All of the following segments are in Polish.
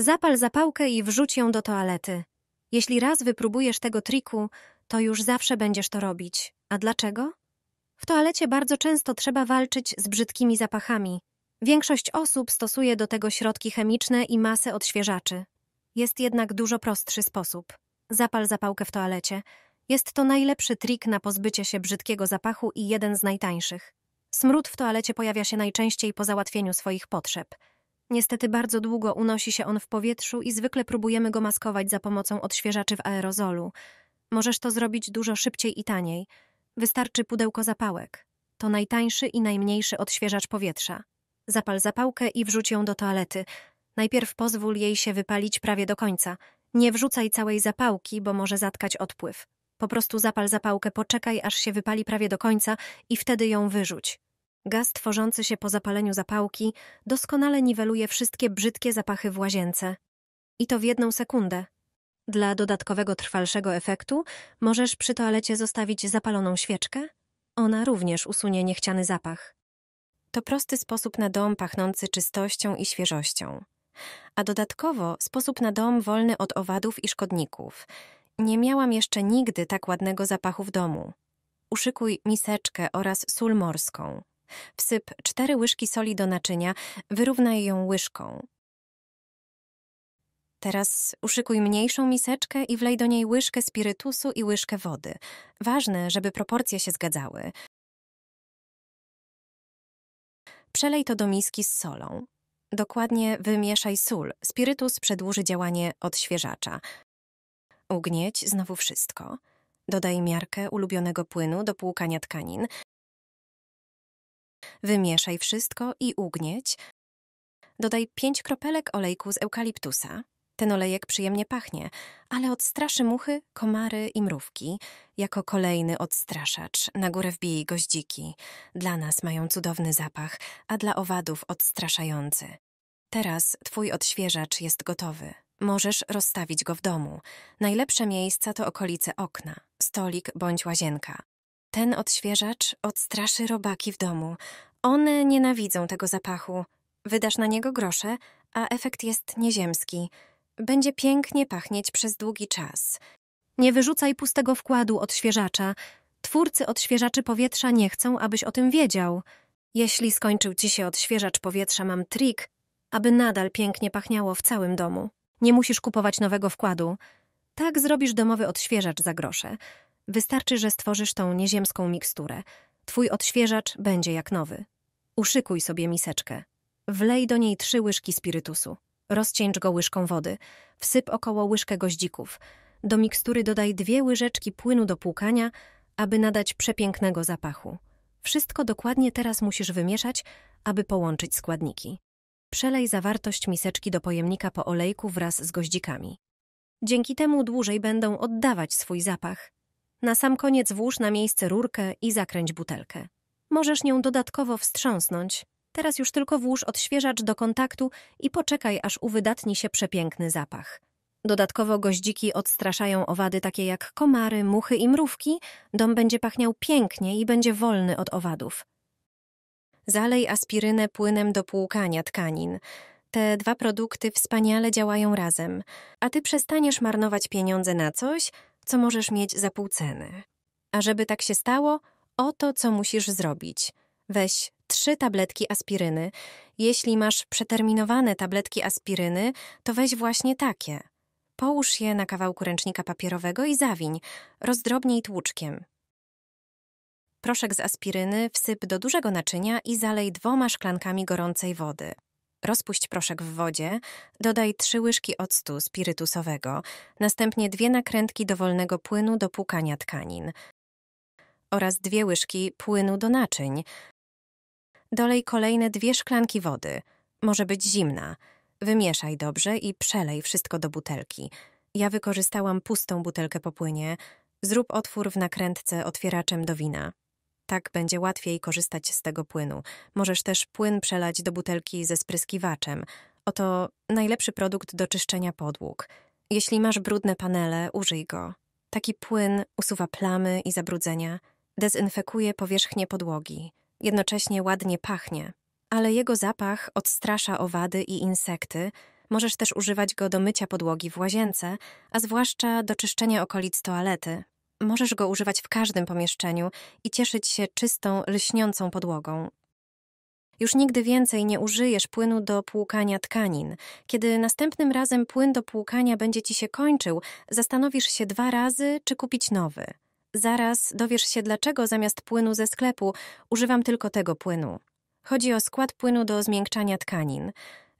Zapal zapałkę i wrzuć ją do toalety. Jeśli raz wypróbujesz tego triku, to już zawsze będziesz to robić. A dlaczego? W toalecie bardzo często trzeba walczyć z brzydkimi zapachami. Większość osób stosuje do tego środki chemiczne i masę odświeżaczy. Jest jednak dużo prostszy sposób. Zapal zapałkę w toalecie. Jest to najlepszy trik na pozbycie się brzydkiego zapachu i jeden z najtańszych. Smród w toalecie pojawia się najczęściej po załatwieniu swoich potrzeb. Niestety bardzo długo unosi się on w powietrzu i zwykle próbujemy go maskować za pomocą odświeżaczy w aerozolu. Możesz to zrobić dużo szybciej i taniej. Wystarczy pudełko zapałek. To najtańszy i najmniejszy odświeżacz powietrza. Zapal zapałkę i wrzuć ją do toalety. Najpierw pozwól jej się wypalić prawie do końca. Nie wrzucaj całej zapałki, bo może zatkać odpływ. Po prostu zapal zapałkę, poczekaj aż się wypali prawie do końca i wtedy ją wyrzuć. Gaz tworzący się po zapaleniu zapałki doskonale niweluje wszystkie brzydkie zapachy w łazience. I to w jedną sekundę. Dla dodatkowego trwalszego efektu możesz przy toalecie zostawić zapaloną świeczkę. Ona również usunie niechciany zapach. To prosty sposób na dom pachnący czystością i świeżością. A dodatkowo sposób na dom wolny od owadów i szkodników. Nie miałam jeszcze nigdy tak ładnego zapachu w domu. Uszykuj miseczkę oraz sól morską. Wsyp cztery łyżki soli do naczynia, wyrównaj ją łyżką. Teraz uszykuj mniejszą miseczkę i wlej do niej łyżkę spirytusu i łyżkę wody. Ważne, żeby proporcje się zgadzały. Przelej to do miski z solą. Dokładnie wymieszaj sól. Spirytus przedłuży działanie odświeżacza. Ugnieć znowu wszystko. Dodaj miarkę ulubionego płynu do płukania tkanin. Wymieszaj wszystko i ugnieć. Dodaj pięć kropelek olejku z eukaliptusa. Ten olejek przyjemnie pachnie, ale odstraszy muchy, komary i mrówki. Jako kolejny odstraszacz na górę wbij goździki. Dla nas mają cudowny zapach, a dla owadów odstraszający. Teraz twój odświeżacz jest gotowy. Możesz rozstawić go w domu. Najlepsze miejsca to okolice okna, stolik bądź łazienka. Ten odświeżacz odstraszy robaki w domu, one nienawidzą tego zapachu. Wydasz na niego grosze, a efekt jest nieziemski. Będzie pięknie pachnieć przez długi czas. Nie wyrzucaj pustego wkładu odświeżacza. Twórcy odświeżaczy powietrza nie chcą, abyś o tym wiedział. Jeśli skończył ci się odświeżacz powietrza, mam trik, aby nadal pięknie pachniało w całym domu. Nie musisz kupować nowego wkładu. Tak zrobisz domowy odświeżacz za grosze. Wystarczy, że stworzysz tą nieziemską miksturę. Twój odświeżacz będzie jak nowy. Uszykuj sobie miseczkę. Wlej do niej trzy łyżki spirytusu. Rozcieńcz go łyżką wody. Wsyp około łyżkę goździków. Do mikstury dodaj dwie łyżeczki płynu do płukania, aby nadać przepięknego zapachu. Wszystko dokładnie teraz musisz wymieszać, aby połączyć składniki. Przelej zawartość miseczki do pojemnika po olejku wraz z goździkami. Dzięki temu dłużej będą oddawać swój zapach na sam koniec włóż na miejsce rurkę i zakręć butelkę. Możesz nią dodatkowo wstrząsnąć. Teraz już tylko włóż odświeżacz do kontaktu i poczekaj, aż uwydatni się przepiękny zapach. Dodatkowo goździki odstraszają owady takie jak komary, muchy i mrówki. Dom będzie pachniał pięknie i będzie wolny od owadów. Zalej aspirynę płynem do płukania tkanin. Te dwa produkty wspaniale działają razem, a ty przestaniesz marnować pieniądze na coś, co możesz mieć za pół ceny. A żeby tak się stało, oto co musisz zrobić. Weź trzy tabletki aspiryny. Jeśli masz przeterminowane tabletki aspiryny, to weź właśnie takie. Połóż je na kawałku ręcznika papierowego i zawiń, rozdrobnij tłuczkiem. Proszek z aspiryny wsyp do dużego naczynia i zalej dwoma szklankami gorącej wody. Rozpuść proszek w wodzie, dodaj trzy łyżki octu spirytusowego, następnie dwie nakrętki dowolnego płynu do płukania tkanin oraz dwie łyżki płynu do naczyń. Dolej kolejne dwie szklanki wody. Może być zimna. Wymieszaj dobrze i przelej wszystko do butelki. Ja wykorzystałam pustą butelkę po płynie. Zrób otwór w nakrętce otwieraczem do wina. Tak będzie łatwiej korzystać z tego płynu. Możesz też płyn przelać do butelki ze spryskiwaczem. Oto najlepszy produkt do czyszczenia podłóg. Jeśli masz brudne panele, użyj go. Taki płyn usuwa plamy i zabrudzenia, dezynfekuje powierzchnię podłogi, jednocześnie ładnie pachnie, ale jego zapach odstrasza owady i insekty. Możesz też używać go do mycia podłogi w łazience, a zwłaszcza do czyszczenia okolic toalety, możesz go używać w każdym pomieszczeniu i cieszyć się czystą, lśniącą podłogą. Już nigdy więcej nie użyjesz płynu do płukania tkanin. Kiedy następnym razem płyn do płukania będzie ci się kończył, zastanowisz się dwa razy, czy kupić nowy. Zaraz dowiesz się, dlaczego zamiast płynu ze sklepu używam tylko tego płynu. Chodzi o skład płynu do zmiękczania tkanin.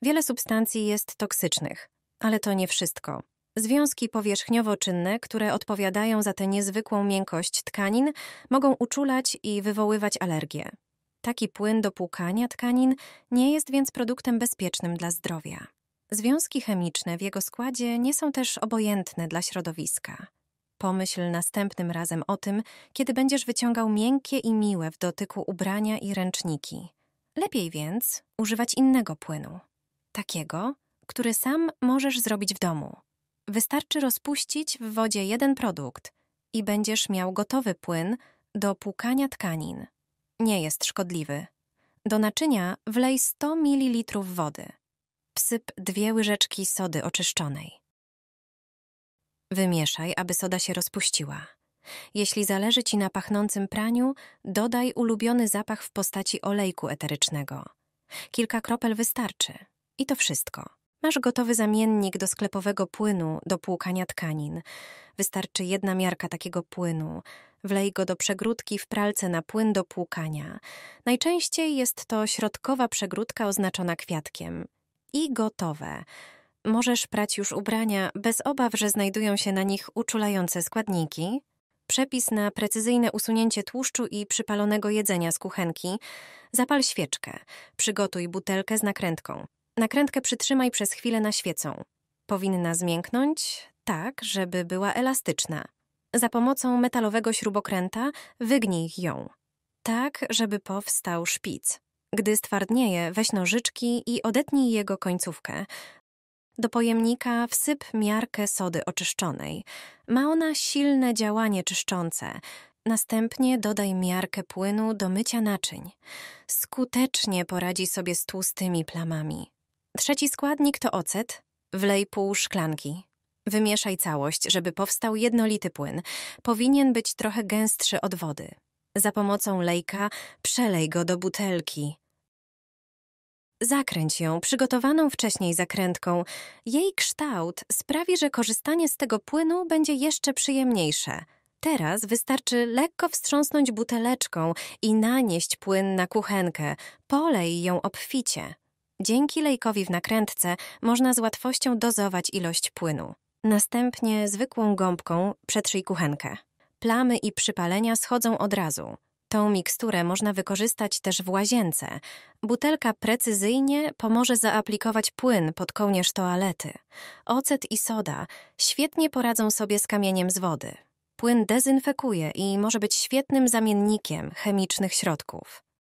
Wiele substancji jest toksycznych, ale to nie wszystko. Związki powierzchniowo-czynne, które odpowiadają za tę niezwykłą miękkość tkanin, mogą uczulać i wywoływać alergie. Taki płyn do płukania tkanin nie jest więc produktem bezpiecznym dla zdrowia. Związki chemiczne w jego składzie nie są też obojętne dla środowiska. Pomyśl następnym razem o tym, kiedy będziesz wyciągał miękkie i miłe w dotyku ubrania i ręczniki. Lepiej więc używać innego płynu, takiego, który sam możesz zrobić w domu. Wystarczy rozpuścić w wodzie jeden produkt i będziesz miał gotowy płyn do płukania tkanin. Nie jest szkodliwy. Do naczynia wlej 100 ml wody. Wsyp dwie łyżeczki sody oczyszczonej. Wymieszaj, aby soda się rozpuściła. Jeśli zależy Ci na pachnącym praniu, dodaj ulubiony zapach w postaci olejku eterycznego. Kilka kropel wystarczy. I to wszystko. Masz gotowy zamiennik do sklepowego płynu do płukania tkanin. Wystarczy jedna miarka takiego płynu. Wlej go do przegródki w pralce na płyn do płukania. Najczęściej jest to środkowa przegródka oznaczona kwiatkiem. I gotowe. Możesz prać już ubrania bez obaw, że znajdują się na nich uczulające składniki. Przepis na precyzyjne usunięcie tłuszczu i przypalonego jedzenia z kuchenki. Zapal świeczkę. Przygotuj butelkę z nakrętką. Nakrętkę przytrzymaj przez chwilę na świecą. Powinna zmięknąć tak, żeby była elastyczna. Za pomocą metalowego śrubokręta wygnij ją, tak, żeby powstał szpic. Gdy stwardnieje, weź nożyczki i odetnij jego końcówkę. Do pojemnika wsyp miarkę sody oczyszczonej. Ma ona silne działanie czyszczące. Następnie dodaj miarkę płynu do mycia naczyń. Skutecznie poradzi sobie z tłustymi plamami. Trzeci składnik to ocet. Wlej pół szklanki. Wymieszaj całość, żeby powstał jednolity płyn. Powinien być trochę gęstszy od wody. Za pomocą lejka przelej go do butelki. Zakręć ją przygotowaną wcześniej zakrętką. Jej kształt sprawi, że korzystanie z tego płynu będzie jeszcze przyjemniejsze. Teraz wystarczy lekko wstrząsnąć buteleczką i nanieść płyn na kuchenkę. Polej ją obficie. Dzięki lejkowi w nakrętce można z łatwością dozować ilość płynu. Następnie zwykłą gąbką przetrzyj kuchenkę. Plamy i przypalenia schodzą od razu. Tą miksturę można wykorzystać też w łazience. Butelka precyzyjnie pomoże zaaplikować płyn pod kołnierz toalety. Ocet i soda świetnie poradzą sobie z kamieniem z wody. Płyn dezynfekuje i może być świetnym zamiennikiem chemicznych środków.